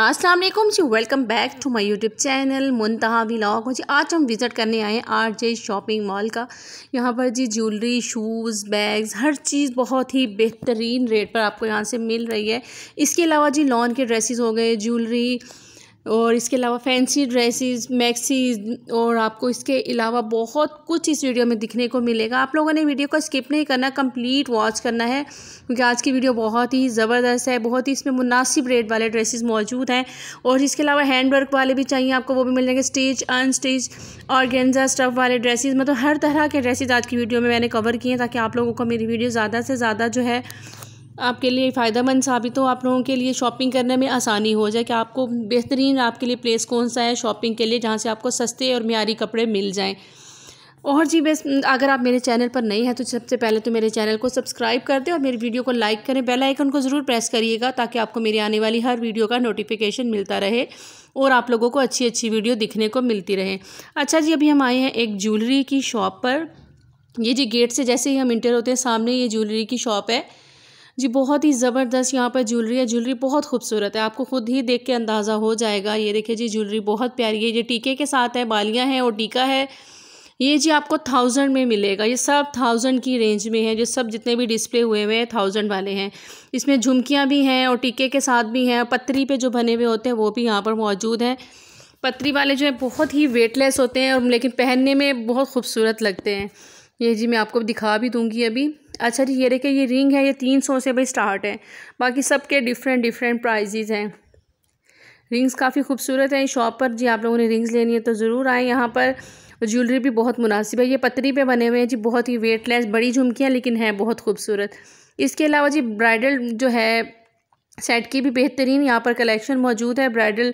अस्सलाम वालेकुम जी welcome back to my YouTube channel Muntaha vlog जी आज हम विज़िट करने आए हैं आर जे शॉपिंग मॉल का यहाँ पर जी ज्वेलरी शूज़ बैग्स हर चीज़ बहुत ही बेहतरीन रेट पर आपको यहाँ से मिल रही है इसके अलावा जी लॉन के ड्रेसेस हो गए ज्वेलरी और इसके अलावा फैंसी ड्रेसेस मैक्सीज और आपको इसके अलावा बहुत कुछ इस वीडियो में दिखने को मिलेगा आप लोगों ने वीडियो को स्किप नहीं करना कंप्लीट वॉच करना है क्योंकि आज की वीडियो बहुत ही ज़बरदस्त है बहुत ही इसमें मुनासिब रेट वाले ड्रेसेस मौजूद हैं और इसके अलावा हैंड वर्क वाले भी चाहिए आपको वो भी मिल जाएंगे स्टेज अनस्टेज और गेंजा स्टफ वाले ड्रेसेज मतलब हर तरह के ड्रेसेज आज की वीडियो में मैंने कवर किए हैं ताकि आप लोगों को मेरी वीडियो ज़्यादा से ज़्यादा जो है आपके लिए फ़ायदेमंद साबित हो आप लोगों के लिए शॉपिंग करने में आसानी हो जाए कि आपको बेहतरीन आपके लिए प्लेस कौन सा है शॉपिंग के लिए जहाँ से आपको सस्ते और मीरी कपड़े मिल जाएँ और जी बस अगर आप मेरे चैनल पर नए हैं तो सबसे पहले तो मेरे चैनल को सब्सक्राइब कर दें और मेरी वीडियो को लाइक करें बेल आइकन को ज़रूर प्रेस करिएगा ताकि आपको मेरी आने वाली हर वीडियो का नोटिफिकेशन मिलता रहे और आप लोगों को अच्छी अच्छी वीडियो दिखने को मिलती रहे अच्छा जी अभी हम आए हैं एक ज्वेलरी की शॉप पर ये जी गेट से जैसे ही हम इंटर होते हैं सामने ये ज्वेलरी की शॉप है जी बहुत ही ज़बरदस्त यहाँ पर ज्वेलरी है ज्वेलरी बहुत खूबसूरत है आपको खुद ही देख के अंदाज़ा हो जाएगा ये देखिए जी ज्वेलरी बहुत प्यारी है ये टीके के साथ है बालियाँ हैं और टीका है ये जी आपको थाउजेंड में मिलेगा ये सब थाउजेंड की रेंज में है जो सब जितने भी डिस्प्ले हुए हुए हैं थाउजेंड वाले हैं इसमें झुमकियाँ भी हैं और टीके के साथ भी हैं पत्री पे जो बने हुए होते हैं वो भी यहाँ पर मौजूद हैं पत्री वाले जो हैं बहुत ही वेटलेस होते हैं और लेकिन पहनने में बहुत खूबसूरत लगते हैं ये जी मैं आपको दिखा भी दूँगी अभी अच्छा जी ये देखिए ये रिंग है ये तीन सौ से भाई स्टार्ट है बाकी सब के डिफरेंट डिफरेंट प्राइजेज़ हैं रिंग्स काफ़ी खूबसूरत हैं शॉप पर जी आप लोगों ने रिंग्स लेनी है तो ज़रूर आएँ यहाँ पर ज्वेलरी भी बहुत मुनासिब है ये पतरी पे बने हुए हैं जी बहुत ही वेटलेस बड़ी झुमकियाँ लेकिन हैं बहुत खूबसूरत इसके अलावा जी ब्राइडल जो है सेट की भी बेहतरीन यहाँ पर कलेक्शन मौजूद है ब्राइडल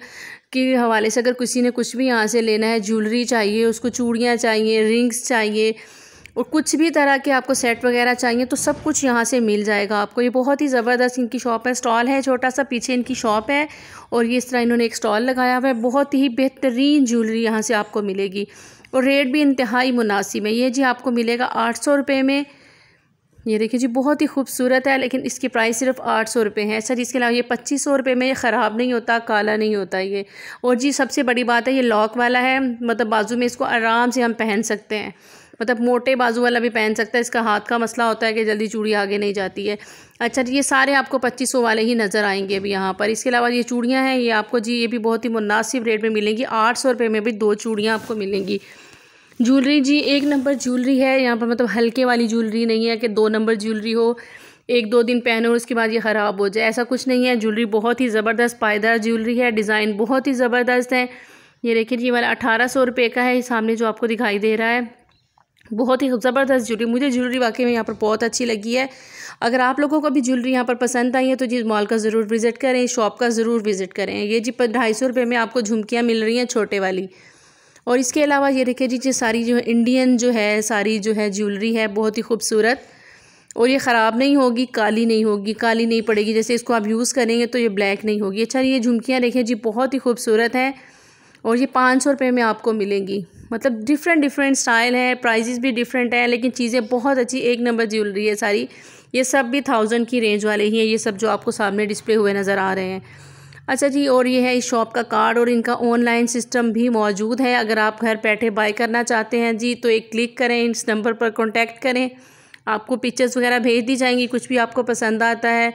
के हवाले से अगर किसी ने कुछ भी यहाँ से लेना है ज्वेलरी चाहिए उसको चूड़ियाँ चाहिए रिंग्स चाहिए और कुछ भी तरह के आपको सेट वगैरह चाहिए तो सब कुछ यहाँ से मिल जाएगा आपको ये बहुत ही ज़बरदस्त इनकी शॉप है स्टॉल है छोटा सा पीछे इनकी शॉप है और ये इस तरह इन्होंने एक स्टॉल लगाया हुआ है बहुत ही बेहतरीन ज्वेलरी यहाँ से आपको मिलेगी और रेट भी इंतहाई मुनासिब है ये जी आपको मिलेगा आठ सौ रुपये में ये देखिए जी बहुत ही खूबसूरत है लेकिन इसकी प्राइस सिर्फ आठ सौ रुपये है सर इसके अलावा ये पच्चीस सौ रुपये में ये ख़राब नहीं होता काला नहीं होता ये और जी सबसे बड़ी बात है ये लॉक वाला है मतलब बाजू में इसको आराम से हम पहन सकते हैं मतलब मोटे बाजू वाला भी पहन सकता है इसका हाथ का मसला होता है कि जल्दी चूड़ी आगे नहीं जाती है अच्छा ये सारे आपको पच्चीस सौ वाले ही नज़र आएंगे अभी यहाँ पर इसके अलावा ये चूड़ियाँ हैं ये आपको जी ये भी बहुत ही मुनासिब रेट में मिलेंगी आठ सौ रुपये में भी दो चूड़ियाँ आपको मिलेंगी ज्वेलरी जी एक नंबर ज्वेलरी है यहाँ पर मतलब हल्के वाली ज्वेलरी नहीं है कि दो नंबर ज्वेलरी हो एक दो दिन पहनो और उसके बाद ये ख़राब हो जाए ऐसा कुछ नहीं है ज्वेलरी बहुत ही ज़बरदस्त पायदार ज्वेलरी है डिज़ाइन बहुत ही ज़बरदस्त है ये देखिए ये वाला अठारह सौ रुपये का है सामने जो आपको दिखाई दे रहा है बहुत ही ज़बरदस्त ज्वेलरी मुझे ज्वेलरी वाकई में यहाँ पर बहुत अच्छी लगी है अगर आप लोगों को भी ज्वेलरी यहाँ पर पसंद आई है तो जी मॉल का ज़रूर विज़िट करें शॉप का ज़रूर विज़िट करें ये जी ढाई सौ रुपये में आपको झुमकियाँ मिल रही हैं छोटे वाली और इसके अलावा ये देखिए जी जी सारी जो है इंडियन जो है सारी जो है ज्वेलरी है बहुत ही खूबसूरत और ये ख़राब नहीं होगी काली नहीं होगी काली नहीं पड़ेगी जैसे इसको आप यूज़ करेंगे तो ये ब्लैक नहीं होगी अच्छा ये झुमकियाँ देखें जी बहुत ही खूबसूरत हैं और ये पाँच सौ रुपये में आपको मिलेंगी मतलब डिफरेंट डिफरेंट स्टाइल है प्राइजेस भी डिफरेंट हैं लेकिन चीज़ें बहुत अच्छी एक नंबर ज्वेलरी है सारी ये सब भी थाउजेंड की रेंज वाले ही हैं ये सब जो आपको सामने डिस्प्ले हुए नज़र आ रहे हैं अच्छा जी और ये है इस शॉप का कार्ड और इनका ऑनलाइन सिस्टम भी मौजूद है अगर आप घर बैठे बाय करना चाहते हैं जी तो एक क्लिक करें इस नंबर पर कॉन्टैक्ट करें आपको पिक्चर्स वगैरह भेज दी जाएंगी कुछ भी आपको पसंद आता है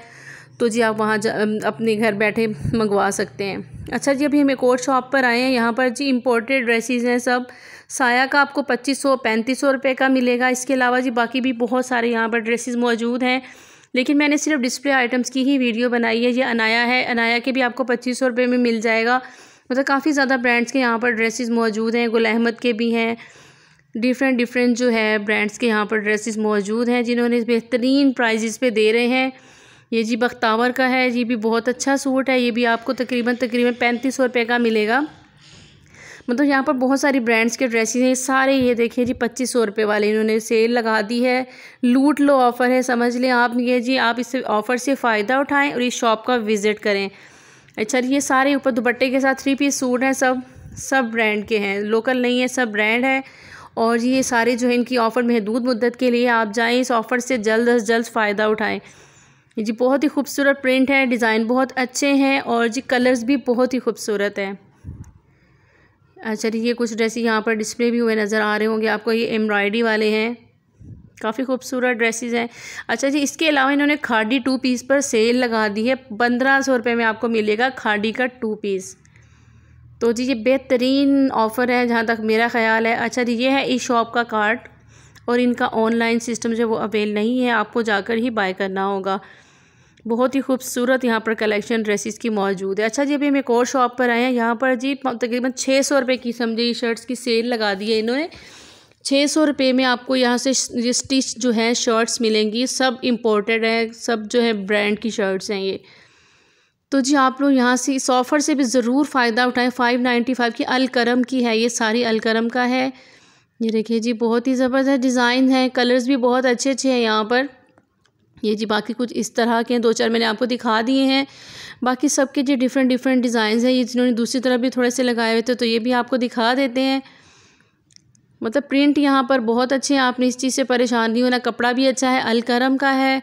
तो जी आप वहाँ अपने घर बैठे मंगवा सकते हैं अच्छा जी अभी हम एक और शॉप पर आए हैं यहाँ पर जी इम्पोर्टेड ड्रेसेस हैं सब साया का आपको पच्चीस सौ पैंतीस सौ रुपये का मिलेगा इसके अलावा जी बाकी भी बहुत सारे यहाँ पर ड्रेसेस मौजूद हैं लेकिन मैंने सिर्फ डिस्प्ले आइटम्स की ही वीडियो बनाई है ये अनाया है अनाया के भी आपको पच्चीस सौ रुपये में मिल जाएगा मतलब काफ़ी ज़्यादा ब्रांड्स के यहाँ पर ड्रेसिस मौजूद हैं गुल अहमद के भी हैं डिफरेंट डिफरेंट जो है ब्रांड्स के यहाँ पर ड्रेसेस मौजूद हैं जिन्होंने बेहतरीन प्राइजेस पे दे रहे हैं ये जी बख्तावर का है ये भी बहुत अच्छा सूट है ये भी आपको तकरीबन तकरीबन पैंतीस सौ रुपये का मिलेगा मतलब यहाँ पर बहुत सारी ब्रांड्स के ड्रेसेस हैं सारे ये देखिए जी पच्चीस सौ रुपये वाले इन्होंने सेल लगा दी है लूट लो ऑफ़र है समझ लें आप ये जी आप इस ऑफ़र से फ़ायदा उठाएँ और इस शॉप का विज़िट करें अच्छा ये सारे ऊपर दुपट्टे के साथ थ्री पीस सूट हैं सब सब ब्रांड के हैं लोकल नहीं है सब ब्रांड है और ये सारे जो है इनकी ऑफ़र महदूद मुद्दत के लिए आप जाएँ इस ऑफ़र से जल्द अज जल्द फ़ायदा उठाएँ ये जी बहुत ही खूबसूरत प्रिंट है डिज़ाइन बहुत अच्छे हैं और जी कलर्स भी बहुत ही खूबसूरत हैं अच्छा ये कुछ ड्रेसेस यहाँ पर डिस्प्ले भी हुए नज़र आ रहे होंगे आपको ये एम्ब्रॉयडरी वाले हैं काफ़ी खूबसूरत ड्रेसेस हैं अच्छा जी इसके अलावा इन्होंने खाडी टू पीस पर सेल लगा दी है पंद्रह सौ रुपये में आपको मिलेगा खाडी का टू पीस तो जी ये बेहतरीन ऑफ़र है जहाँ तक मेरा ख्याल है अच्छा जी ये है इस शॉप का कार्ड और इनका ऑनलाइन सिस्टम जो वो अवेल नहीं है आपको जाकर ही बाय करना होगा बहुत ही खूबसूरत यहाँ पर कलेक्शन ड्रेसेस की मौजूद है अच्छा जी अभी हम एक और शॉप पर आए हैं यहाँ पर जी तकरीबन छः सौ रुपये की समझिए शर्ट्स की सेल लगा दी है इन्होंने छः सौ रुपये में आपको यहाँ से ये स्टिच जो है शर्ट्स मिलेंगी सब इम्पोर्टेड है सब जो है ब्रांड की शर्ट्स हैं ये तो जी आप लोग यहाँ से इस ऑफ़र से भी ज़रूर फ़ायदा उठाएं फाइव नाइन्टी फाइव की अलकरम की है ये सारी अलकरम का है ये देखिए जी बहुत ही ज़बरदस्त डिज़ाइन है कलर्स भी बहुत अच्छे अच्छे हैं यहाँ पर ये जी बाकी कुछ इस तरह के हैं दो चार मैंने आपको दिखा दिए हैं बाकी सबके जो डिफरेंट डिफरेंट डिज़ाइन हैं ये जिन्होंने दूसरी तरफ भी थोड़े से लगाए हुए थे तो ये भी आपको दिखा देते हैं मतलब प्रिंट यहाँ पर बहुत अच्छे हैं आपने इस चीज़ से परेशान नहीं होना कपड़ा भी अच्छा है अलकरम का है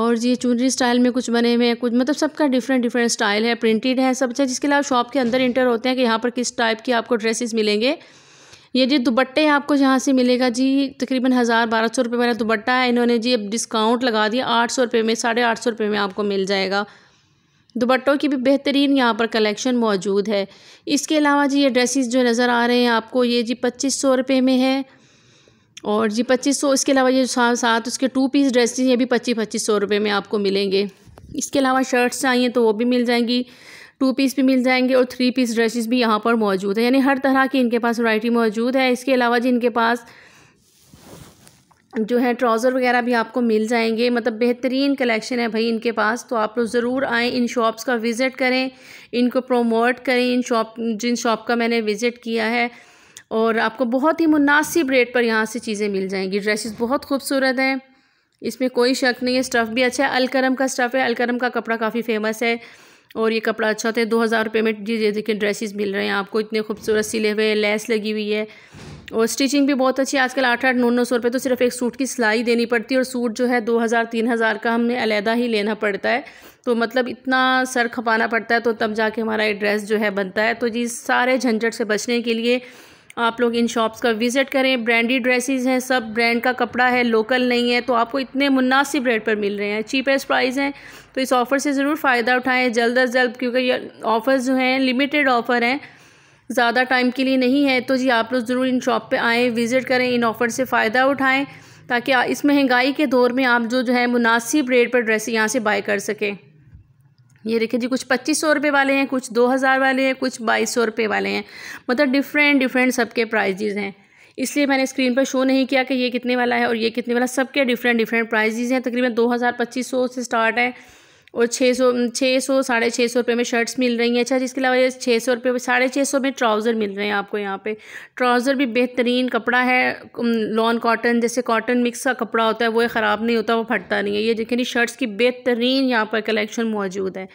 और ये चुनरी स्टाइल में कुछ बने हुए हैं कुछ मतलब सबका डिफरेंट डिफरेंट स्टाइल है प्रिंटेड है सब अच्छा जिसके अलावा शॉप के अंदर इंटर होते हैं कि यहाँ पर किस टाइप की आपको ड्रेसेस मिलेंगे ये जी दुपट्टे आपको यहाँ से मिलेगा जी तकरीबन हज़ार बारह सौ रुपये वाला दुपट्टा है इन्होंने जी अब डिस्काउंट लगा दिया आठ सौ रुपये में साढ़े आठ सौ रुपये में आपको मिल जाएगा दुपट्टों की भी बेहतरीन यहाँ पर कलेक्शन मौजूद है इसके अलावा जी ये ड्रेसिस जो नज़र आ रहे हैं आपको ये जी पच्चीस सौ रुपये में है और जी पच्चीस सौ इसके अलावा ये साथ उसके टू पीस ड्रेसिस ये भी पच्चीस पच्चीस सौ रुपये में आपको मिलेंगे इसके अलावा शर्ट्स चाहिए तो वो भी मिल जाएंगी टू पीस भी मिल जाएंगे और थ्री पीस ड्रेसेस भी यहाँ पर मौजूद है यानी हर तरह की इनके पास वैरायटी मौजूद है इसके अलावा जी इनके पास जो है ट्राउज़र वगैरह भी आपको मिल जाएंगे मतलब बेहतरीन कलेक्शन है भाई इनके पास तो आप लोग ज़रूर आएँ इन शॉप्स का विज़िट करें इनको प्रोमोट करें इन शॉप जिन शॉप का मैंने विज़िट किया है और आपको बहुत ही मुनासिब रेट पर यहाँ से चीज़ें मिल जाएंगी ड्रेसेस बहुत खूबसूरत हैं इसमें कोई शक नहीं है स्टफ़ भी अच्छा है अलकरम का स्टफ़ है अलकरम का कपड़ा काफ़ी फेमस है और ये कपड़ा अच्छा था दो हज़ार रुपये में जी देखिए ड्रेसेस मिल रहे हैं आपको इतने खूबसूरत सिले हुए लेस लगी हुई है और स्टिचिंग भी बहुत अच्छी है आजकल आठ आठ नौ नौ सौ रुपये तो सिर्फ एक सूट की सिलाई देनी पड़ती है और सूट जो है दो हज़ार तीन हज़ार का हमने अलहदा ही लेना पड़ता है तो मतलब इतना सर खपाना पड़ता है तो तब जाके हमारा ये ड्रेस जो है बनता है तो जी सारे झंझट से बचने के लिए आप लोग इन शॉप्स का विज़िट करें ब्रांडी ड्रेसेस हैं सब ब्रांड का कपड़ा है लोकल नहीं है तो आपको इतने मुनासिब रेट पर मिल रहे हैं चीपेस्ट प्राइस हैं तो इस ऑफ़र से ज़रूर फ़ायदा उठाएं जल्द अज जल्द क्योंकि ये ऑफ़र्स जो हैं लिमिटेड ऑफ़र हैं ज़्यादा टाइम के लिए नहीं है तो जी आप लोग ज़रूर इन शॉप पे आएँ विज़िट करें इन ऑफ़र से फ़ायदा उठाएँ ताकि इस महंगाई के दौर में आप जो जो है मुनासिब रेट पर ड्रेस यहाँ से बाय कर सकें ये देखिए जी कुछ पच्चीस सौ रुपये वाले हैं कुछ दो हज़ार वाले हैं कुछ बाईस सौ रुपये वाले हैं मतलब डिफरेंट डिफरेंट सबके प्राइजेज़ हैं इसलिए मैंने स्क्रीन पर शो नहीं किया कि ये कितने वाला है और ये कितने वाला सबके डिफरेंट डिफरेंट प्राइजेज़ हैं तकरीबन दो हज़ार पच्चीस सौ से स्टार्ट है और छः सौ छः सौ साढ़े छः सौ रुपये में शर्ट्स मिल रही हैं अच्छा जिसके अलावा ये छः सौ रुपये साढ़े छः सौ में ट्राउज़र मिल रहे हैं आपको यहाँ पे ट्राउज़र भी बेहतरीन कपड़ा है लॉन कॉटन जैसे कॉटन मिक्स का कपड़ा होता है वो ख़राब नहीं होता वो फटता नहीं है ये देखिए शर्ट्स की बेहतरीन यहाँ पर कलेक्शन मौजूद है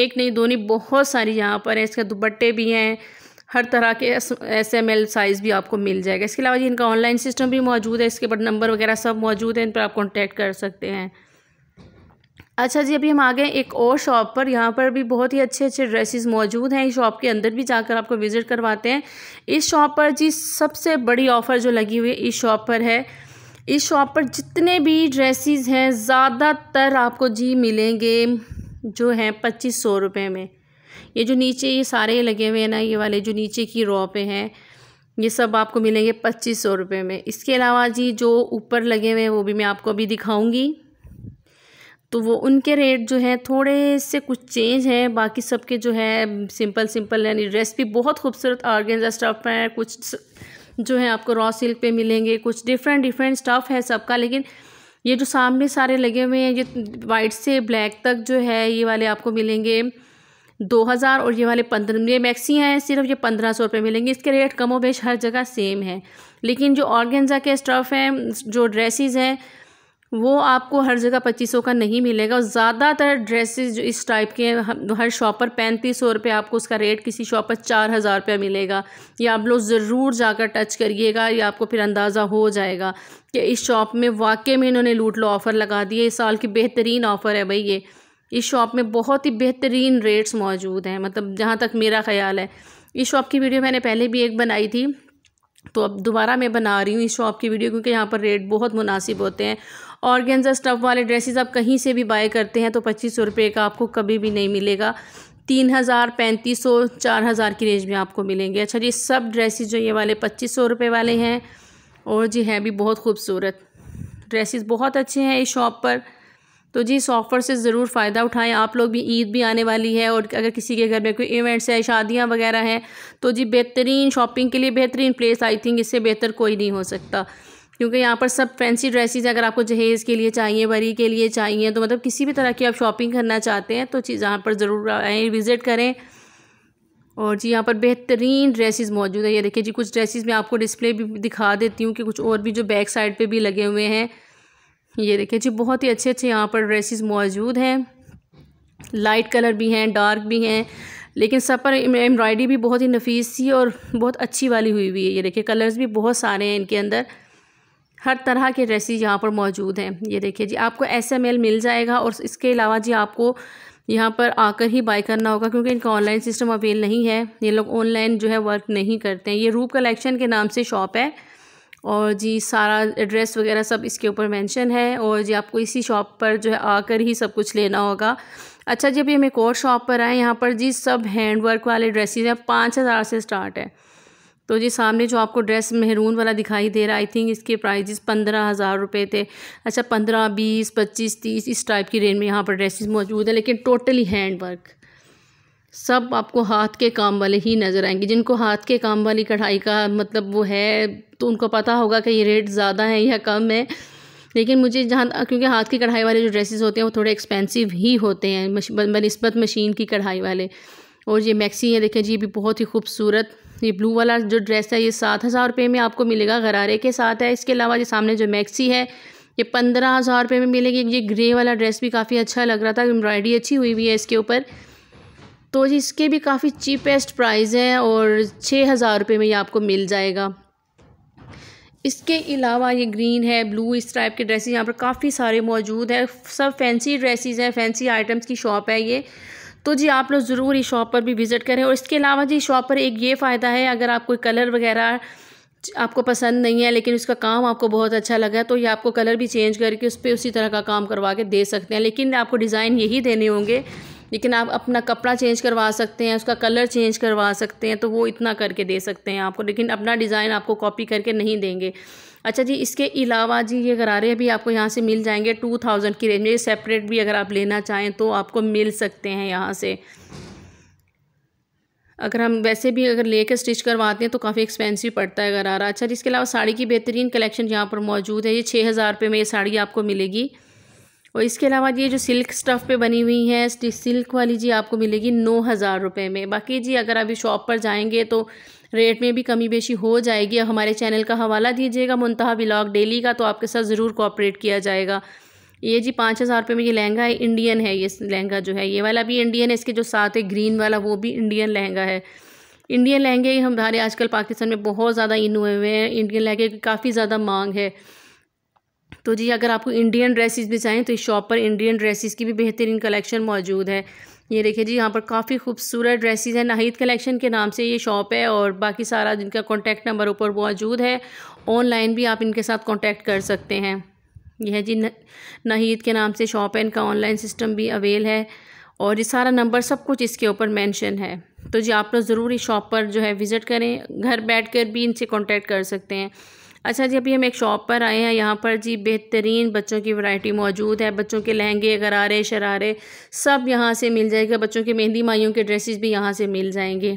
एक नहीं दो नहीं बहुत सारी यहाँ पर है इसके दुपट्टे भी हैं हर तरह के एस एम एल साइज़ भी आपको मिल जाएगा इसके अलावा जी इनका ऑनलाइन सिस्टम भी मौजूद है इसके बाद नंबर वगैरह सब मौजूद है इन पर आप कॉन्टैक्ट कर सकते हैं अच्छा जी अभी हम आ गए एक और शॉप पर यहाँ पर भी बहुत ही अच्छे अच्छे ड्रेसेस मौजूद हैं इस शॉप के अंदर भी जाकर आपको विज़िट करवाते हैं इस शॉप पर जी सबसे बड़ी ऑफ़र जो लगी हुई है इस शॉप पर है इस शॉप पर जितने भी ड्रेसेस हैं ज़्यादातर आपको जी मिलेंगे जो हैं पच्चीस सौ रुपये में ये जो नीचे ये सारे लगे हुए हैं ना ये वाले जो नीचे की रॉ पे हैं ये सब आपको मिलेंगे पच्चीस सौ रुपये में इसके अलावा जी जो ऊपर लगे हुए हैं वो भी मैं आपको अभी दिखाऊंगी तो वो उनके रेट जो है थोड़े से कुछ चेंज हैं बाकी सबके जो है सिंपल सिंपल यानी ड्रेस भी बहुत खूबसूरत ऑर्गेंजा स्टफ है कुछ जो है आपको रॉ सिल्क पे मिलेंगे कुछ डिफरेंट डिफरेंट स्टफ़ है सबका लेकिन ये जो सामने सारे लगे हुए हैं ये वाइट से ब्लैक तक जो है ये वाले आपको मिलेंगे दो हज़ार और ये वाले पंद्रह ये मैक्सी हैं सिर्फ ये पंद्रह सौ रुपये मिलेंगे इसके रेट कमो बेश हर जगह सेम है लेकिन जो ऑर्गेंजा के स्टफ़ हैं जो ड्रेसिज़ हैं वो आपको हर जगह पच्चीस सौ का नहीं मिलेगा और ज़्यादातर ड्रेसेस जो इस टाइप के हैं हर शॉप पर पैंतीस सौ रुपये आपको उसका रेट किसी शॉप पर चार हज़ार रुपया मिलेगा या आप लोग ज़रूर जाकर टच करिएगा या आपको फिर अंदाज़ा हो जाएगा कि इस शॉप में वाकई में इन्होंने लूट लो ऑफ़र लगा दिए इस साल की बेहतरीन ऑफ़र है भाई ये इस शॉप में बहुत ही बेहतरीन रेट्स मौजूद हैं मतलब जहाँ तक मेरा ख्याल है इस शॉप की वीडियो मैंने पहले भी एक बनाई थी तो अब दोबारा मैं बना रही हूँ इस शॉप की वीडियो क्योंकि यहाँ पर रेट बहुत मुनासिब होते हैं ऑर्गेन्जा स्टफ़ वाले ड्रेसेस आप कहीं से भी बाय करते हैं तो पच्चीस सौ रुपये का आपको कभी भी नहीं मिलेगा तीन हज़ार पैंतीस सौ चार हज़ार की रेंज में आपको मिलेंगे अच्छा जी सब ड्रेसेस जो ये वाले पच्चीस सौ रुपये वाले हैं और जी हैं भी बहुत खूबसूरत ड्रेसेस बहुत अच्छे हैं इस शॉप पर तो जी इस ऑफ़र से ज़रूर फ़ायदा उठाएं आप लोग भी ईद भी आने वाली है और अगर किसी के घर में कोई इवेंट्स है शादियां वगैरह हैं तो जी बेहतरीन शॉपिंग के लिए बेहतरीन प्लेस आई थिंक इससे बेहतर कोई नहीं हो सकता क्योंकि यहाँ पर सब फैंसी ड्रेसिस अगर आपको जहेज़ के लिए चाहिए वरी के लिए चाहिए तो मतलब किसी भी तरह की आप शॉपिंग करना चाहते हैं तो चीज़ यहाँ पर ज़रूर आएँ विज़िट करें और जी यहाँ पर बेहतरीन ड्रेसेस मौजूद है ये देखिए जी कुछ ड्रेसेस में आपको डिस्प्ले भी दिखा देती हूँ कि कुछ और भी जो बैक साइड पे भी लगे हुए हैं ये देखिए जी बहुत ही अच्छे अच्छे यहाँ पर ड्रेसेस मौजूद हैं लाइट कलर भी हैं डार्क भी हैं लेकिन सब पर एम्ब्रॉयडरी भी बहुत ही नफीस सी और बहुत अच्छी वाली हुई हुई है ये देखिए कलर्स भी बहुत सारे हैं इनके अंदर हर तरह के ड्रेसिज़ यहाँ पर मौजूद हैं ये देखिए जी आपको एस एम एल मिल जाएगा और इसके अलावा जी आपको यहाँ पर आकर ही बाय करना होगा क्योंकि इनका ऑनलाइन सिस्टम अवेल नहीं है ये लोग ऑनलाइन जो है वर्क नहीं करते हैं ये रूप कलेक्शन के नाम से शॉप है और जी सारा एड्रेस वगैरह सब इसके ऊपर मेंशन है और जी आपको इसी शॉप पर जो है आकर ही सब कुछ लेना होगा अच्छा जी अभी हम एक और शॉप पर आए यहाँ पर जी सब हैंड वर्क वाले ड्रेसेस हैं पाँच हज़ार से स्टार्ट है तो जी सामने जो आपको ड्रेस मेहरून वाला दिखाई दे रहा है आई थिंक इसके प्राइजेस पंद्रह हज़ार रुपये थे अच्छा पंद्रह बीस पच्चीस तीस इस टाइप की रेंज में यहाँ पर ड्रेसेस मौजूद हैं लेकिन टोटली हैंड वर्क सब आपको हाथ के काम वाले ही नज़र आएंगे जिनको हाथ के काम वाली कढ़ाई का मतलब वो है तो उनको पता होगा कि ये रेट ज़्यादा है या कम है लेकिन मुझे जहाँ क्योंकि हाथ की कढ़ाई वाले जो ड्रेसेस होते हैं वो थोड़े एक्सपेंसिव ही होते हैं बनस्बत मशीन की कढ़ाई वाले और ये मैक्सी है देखें जी भी बहुत ही खूबसूरत ये ब्लू वाला जो ड्रेस है ये सात हज़ार रुपये में आपको मिलेगा गरारे के साथ है इसके अलावा ये सामने जो मैक्सी है ये पंद्रह हज़ार रुपये में मिलेगी ये ग्रे वाला ड्रेस भी काफ़ी अच्छा लग रहा था एम्ब्रॉयडरी अच्छी हुई हुई है इसके ऊपर तो इसके भी काफ़ी चीपेस्ट प्राइस हैं और छः हज़ार रुपये में ये आपको मिल जाएगा इसके अलावा ये ग्रीन है ब्लू इस टाइप के ड्रेसेस यहाँ पर काफ़ी सारे मौजूद है सब फैंसी ड्रेसेस हैं फैंसी आइटम्स की शॉप है ये तो जी आप लोग ज़रूर इस शॉप पर भी विज़िट करें और इसके अलावा जी शॉप पर एक ये फ़ायदा है अगर आप कोई कलर वगैरह आपको पसंद नहीं है लेकिन उसका काम आपको बहुत अच्छा लगा तो ये आपको कलर भी चेंज करके उस पर उसी तरह का काम करवा के दे सकते हैं लेकिन आपको डिज़ाइन यही देने होंगे लेकिन आप अपना कपड़ा चेंज करवा सकते हैं उसका कलर चेंज करवा सकते हैं तो वो इतना करके दे सकते हैं आपको लेकिन अपना डिज़ाइन आपको कॉपी करके नहीं देंगे अच्छा जी इसके अलावा जी ये गरारे भी आपको यहाँ से मिल जाएंगे टू थाउजेंड की रेंज में सेपरेट भी अगर आप लेना चाहें तो आपको मिल सकते हैं यहाँ से अगर हम वैसे भी अगर लेकर स्टिच करवाते हैं तो काफ़ी एक्सपेंसिव पड़ता है गरारा अच्छा जिसके अलावा साड़ी की बेहतरीन कलेक्शन यहाँ पर मौजूद है ये छः हज़ार रुपये में ये साड़ी आपको मिलेगी और इसके अलावा ये जो सिल्क स्टफ़ पे बनी हुई है सिल्क वाली जी आपको मिलेगी नौ हज़ार रुपये में बाकी जी अगर अभी शॉप पर जाएंगे तो रेट में भी कमी बेशी हो जाएगी और हमारे चैनल का हवाला दीजिएगा मुंतहा ब्लॉग डेली का तो आपके साथ ज़रूर कोऑपरेट किया जाएगा ये जी पाँच हज़ार रुपये में ये लहंगा है इंडियन है ये लहंगा जो है ये वाला भी इंडियन है इसके जो साथ है ग्रीन वाला वो भी इंडियन लहंगा है इंडियन लहंगे हमारे आजकल पाकिस्तान में बहुत ज़्यादा इन हुए हैं इंडियन लहंगे की काफ़ी ज़्यादा मांग है तो जी अगर आपको इंडियन ड्रेसेस भी चाहें तो इस शॉप पर इंडियन ड्रेसेस की भी बेहतरीन कलेक्शन मौजूद है ये देखिए जी यहाँ पर काफ़ी खूबसूरत ड्रेसेस हैं नाहिद कलेक्शन के नाम से ये शॉप है और बाकी सारा जिनका कॉन्टैक्ट नंबर ऊपर मौजूद है ऑनलाइन भी आप इनके साथ कॉन्टैक्ट कर सकते हैं यह है जी नाहिद के नाम से शॉप है इनका ऑनलाइन सिस्टम भी अवेल है और ये सारा नंबर सब कुछ इसके ऊपर मैंशन है तो जी आप लोग ज़रूर इस शॉप पर जो है विज़िट करें घर कर भी इनसे कॉन्टैक्ट कर सकते हैं अच्छा जी अभी हम एक शॉप पर आए हैं यहाँ पर जी बेहतरीन बच्चों की वैरायटी मौजूद है बच्चों के लहंगे गरारे शरारे सब यहाँ से मिल जाएगा बच्चों के मेहंदी माइयों के ड्रेसेस भी यहाँ से मिल जाएंगे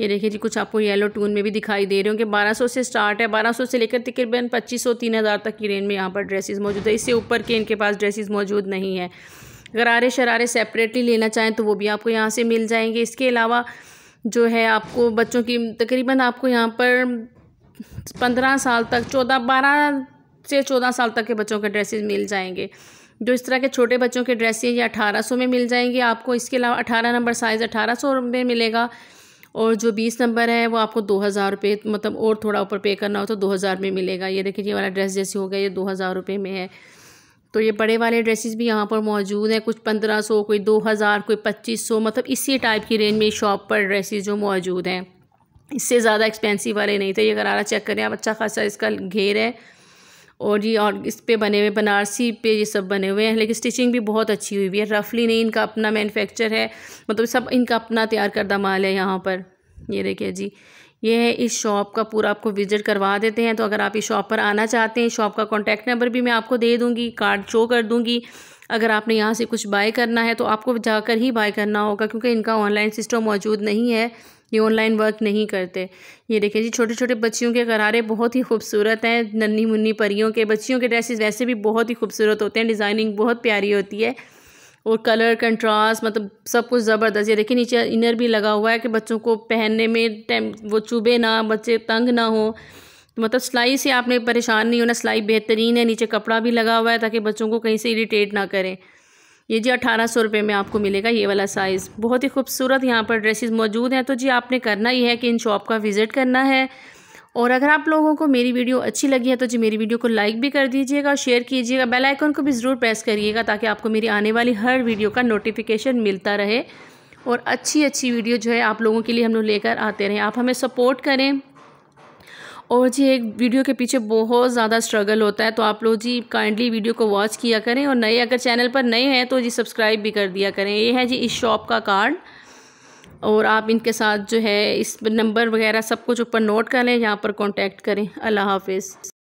ये देखिए जी कुछ आपको येलो टून में भी दिखाई दे रहे होंगे बारह सौ से स्टार्ट है बारह सौ से लेकर तकरीबन पच्चीस सौ तीन हज़ार तक की रेंज में यहाँ पर ड्रेसेस मौजूद है इससे ऊपर के इनके पास ड्रेसेस मौजूद नहीं है गरारे शरारे सेपरेटली लेना चाहें तो वो भी आपको यहाँ से मिल जाएंगे इसके अलावा जो है आपको बच्चों की तकरीबन आपको यहाँ पर पंद्रह साल तक चौदह बारह से चौदह साल तक के बच्चों के ड्रेसेस मिल जाएंगे जो इस तरह के छोटे बच्चों के ड्रेस ये अठारह सौ में मिल जाएंगे आपको इसके अलावा अठारह नंबर साइज़ अठारह सौ में मिलेगा और जो बीस नंबर है वो आपको दो हज़ार रुपये मतलब और थोड़ा ऊपर पे करना हो तो दो हज़ार में मिलेगा ये देखिए ये वाला ड्रेस जैसे हो गया ये दो हज़ार रुपये में है तो ये बड़े वाले ड्रेसेस भी यहाँ पर मौजूद हैं कुछ पंद्रह सौ कोई दो हज़ार कोई पच्चीस सौ मतलब इसी टाइप की रेंज में शॉप पर ड्रेसेस जो मौजूद हैं इससे ज़्यादा एक्सपेंसिव वाले नहीं थे ये करारा चेक करें आप अच्छा खासा इसका घेर है और ये और इस पे बने हुए बनारसी पे ये सब बने हुए हैं लेकिन स्टिचिंग भी बहुत अच्छी हुई हुई है रफली नहीं इनका अपना मैन्युफैक्चर है मतलब सब इनका अपना तैयार करदा माल है यहाँ पर ये देखिए जी ये है इस शॉप का पूरा आपको विज़िट करवा देते हैं तो अगर आप इस शॉप पर आना चाहते हैं शॉप का कॉन्टैक्ट नंबर भी मैं आपको दे दूँगी कार्ड शो कर दूँगी अगर आपने यहाँ से कुछ बाय करना है तो आपको जाकर ही बाय करना होगा क्योंकि इनका ऑनलाइन सिस्टम मौजूद नहीं है ये ऑनलाइन वर्क नहीं करते ये देखिए जी छोटे छोटे बच्चियों के करारे बहुत ही खूबसूरत हैं नन्ही मुन्नी परियों के बच्चियों के ड्रेसेस वैसे भी बहुत ही खूबसूरत होते हैं डिज़ाइनिंग बहुत प्यारी होती है और कलर कंट्रास्ट मतलब सब कुछ ज़बरदस्त है देखिए नीचे इनर भी लगा हुआ है कि बच्चों को पहनने में टाइम वो चुभे ना बच्चे तंग ना हो तो मतलब सिलाई से आपने परेशान नहीं होना सिलाई बेहतरीन है नीचे कपड़ा भी लगा हुआ है ताकि बच्चों को कहीं से इरीटेट ना करें ये जी अठारह सौ रुपये में आपको मिलेगा ये वाला साइज़ बहुत ही खूबसूरत यहाँ पर ड्रेसेस मौजूद हैं तो जी आपने करना ही है कि इन शॉप का विज़िट करना है और अगर आप लोगों को मेरी वीडियो अच्छी लगी है तो जी मेरी वीडियो को लाइक भी कर दीजिएगा और शेयर कीजिएगा बेल आइकन को भी ज़रूर प्रेस करिएगा ताकि आपको मेरी आने वाली हर वीडियो का नोटिफिकेशन मिलता रहे और अच्छी अच्छी वीडियो जो है आप लोगों के लिए हम लोग लेकर आते रहें आप हमें सपोर्ट करें और जी एक वीडियो के पीछे बहुत ज़्यादा स्ट्रगल होता है तो आप लोग जी काइंडली वीडियो को वॉच किया करें और नए अगर चैनल पर नए हैं तो जी सब्सक्राइब भी कर दिया करें ये है जी इस शॉप का कार्ड और आप इनके साथ जो है इस नंबर वगैरह सब कुछ ऊपर नोट कर लें यहाँ पर कॉन्टैक्ट करें अल्लाह हाफिज़